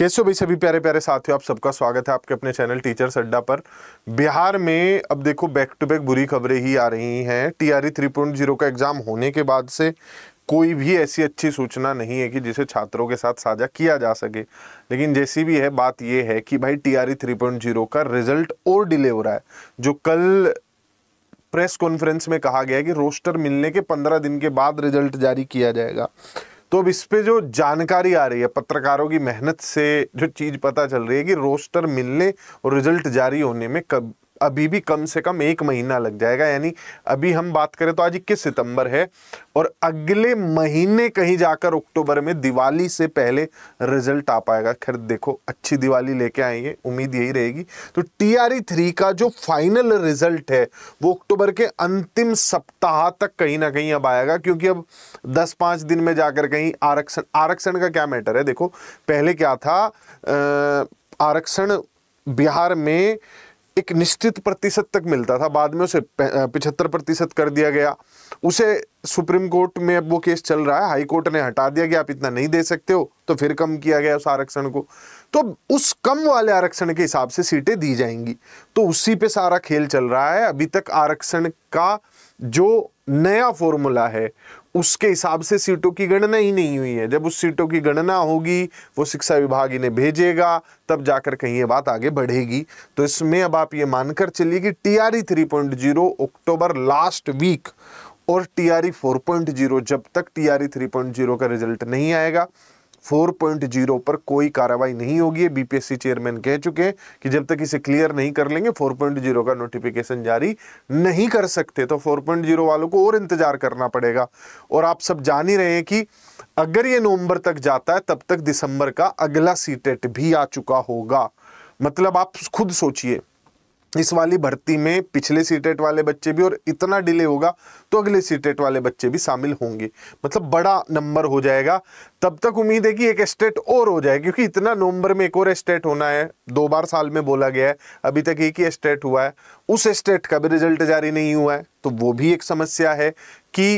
कैसे हो भाई सभी प्यारे प्यारे साथियों आप सबका स्वागत है आपके अपने चैनल टीचर अड्डा पर बिहार में अब देखो बैक टू बैक बुरी खबरें ही आ रही हैं टीआरई जीरो का एग्ज़ाम होने के बाद से कोई भी ऐसी अच्छी सूचना नहीं है कि जिसे छात्रों के साथ साझा किया जा सके लेकिन जैसी भी है बात यह है कि भाई T R three point zero का रिजल्ट और डिले हो रहा है जो कल प्रेस कॉन्फ्रेंस में कहा गया कि रोस्टर मिलने के पंद्रह दिन के बाद रिजल्ट जारी किया जाएगा तो अब इस पर जो जानकारी आ रही है पत्रकारों की मेहनत से जो चीज़ पता चल रही है कि रोस्टर मिलने और रिजल्ट जारी होने में कब अभी भी कम से कम एक महीना लग जाएगा यानी अभी हम बात करें तो आज इक्कीस सितंबर है और अगले महीने कहीं जाकर अक्टूबर में दिवाली से पहले रिजल्ट आ पाएगा खैर देखो अच्छी दिवाली लेके आएंगे उम्मीद यही रहेगी तो टी आर ई थ्री का जो फाइनल रिजल्ट है वो अक्टूबर के अंतिम सप्ताह तक कहीं ना कहीं अब आएगा क्योंकि अब दस पाँच दिन में जाकर कहीं आरक्षण आरक्षण का क्या मैटर है देखो पहले क्या था आरक्षण बिहार में एक निश्चित प्रतिशत तक मिलता था बाद में उसे पिछहत्तर प्रतिशत कर दिया गया उसे सुप्रीम कोर्ट में अब वो केस चल रहा है हाई कोर्ट ने हटा दिया कि आप इतना नहीं दे सकते हो तो फिर कम किया गया उस आरक्षण को तो उस कम वाले आरक्षण के हिसाब से सीटें दी जाएंगी तो उसी पे सारा खेल चल रहा है अभी तक आरक्षण का जो नया फॉर्मूला है उसके हिसाब से सीटों की गणना ही नहीं हुई है जब उस सीटों की गणना होगी वो शिक्षा विभाग इन्हें भेजेगा तब जाकर कहीं ये बात आगे बढ़ेगी तो इसमें अब आप ये मानकर चलिए कि T R E three point zero October last week और T R E four point zero जब तक T R E three point zero का रिजल्ट नहीं आएगा 4.0 पर कोई कार्रवाई नहीं होगी बीपीएससी चेयरमैन कह चुके हैं कि जब तक इसे क्लियर नहीं कर लेंगे 4.0 का नोटिफिकेशन जारी नहीं कर सकते तो 4.0 वालों को और इंतजार करना पड़ेगा और आप सब जान ही रहे हैं कि अगर ये नवंबर तक जाता है तब तक दिसंबर का अगला सीटेट e भी आ चुका होगा मतलब आप खुद सोचिए इस वाली भर्ती में पिछले सीटेट वाले बच्चे भी और इतना डिले होगा तो अगले सीटेट वाले बच्चे भी शामिल होंगे मतलब बड़ा नंबर हो जाएगा तब तक उम्मीद है कि एक स्टेट और हो जाए क्योंकि इतना नवंबर में एक और स्टेट होना है दो बार साल में बोला गया है अभी तक एक ही स्टेट हुआ है उस स्टेट का भी रिजल्ट जारी नहीं हुआ है तो वो भी एक समस्या है कि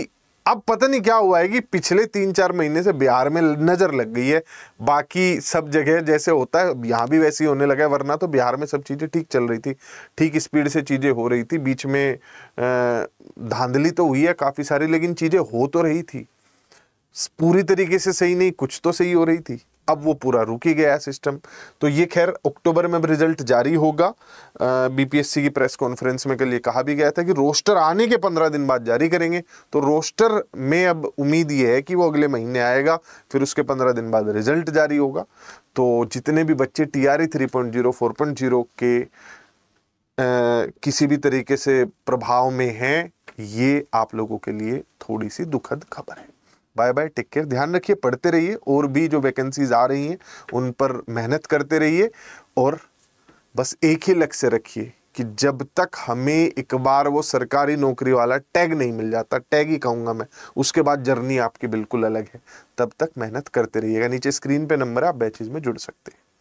अब पता नहीं क्या हुआ है कि पिछले तीन चार महीने से बिहार में नज़र लग गई है बाकी सब जगह जैसे होता है यहाँ भी वैसे ही होने लगा है वरना तो बिहार में सब चीज़ें ठीक चल रही थी ठीक स्पीड से चीज़ें हो रही थी बीच में धांधली तो हुई है काफ़ी सारी लेकिन चीज़ें हो तो रही थी पूरी तरीके से सही नहीं कुछ तो सही हो रही थी अब वो पूरा रुक ही गया सिस्टम तो ये खैर अक्टूबर में रिजल्ट जारी होगा बीपीएससी की प्रेस कॉन्फ्रेंस में कल ये कहा भी गया था कि रोस्टर आने के पंद्रह दिन बाद जारी करेंगे तो रोस्टर में अब उम्मीद ये है कि वो अगले महीने आएगा फिर उसके पंद्रह दिन बाद रिजल्ट जारी होगा तो जितने भी बच्चे T R E three point zero four point zero के आ, किसी भी तरीके से प्रभाव में हैं ये आप लोगों के लिए थोड़ी सी दुखद खबर है बाय बाय टेक केयर ध्यान रखिए पढ़ते रहिए और भी जो वैकेंसीज आ रही हैं उन पर मेहनत करते रहिए और बस एक ही लक्ष्य रखिए कि जब तक हमें एक बार वो सरकारी नौकरी वाला टैग नहीं मिल जाता टैग ही कहूँगा मैं उसके बाद जर्नी आपकी बिल्कुल अलग है तब तक मेहनत करते रहिएगा नीचे स्क्रीन पे नंबर है आप बैचेज में जुड़ सकते हैं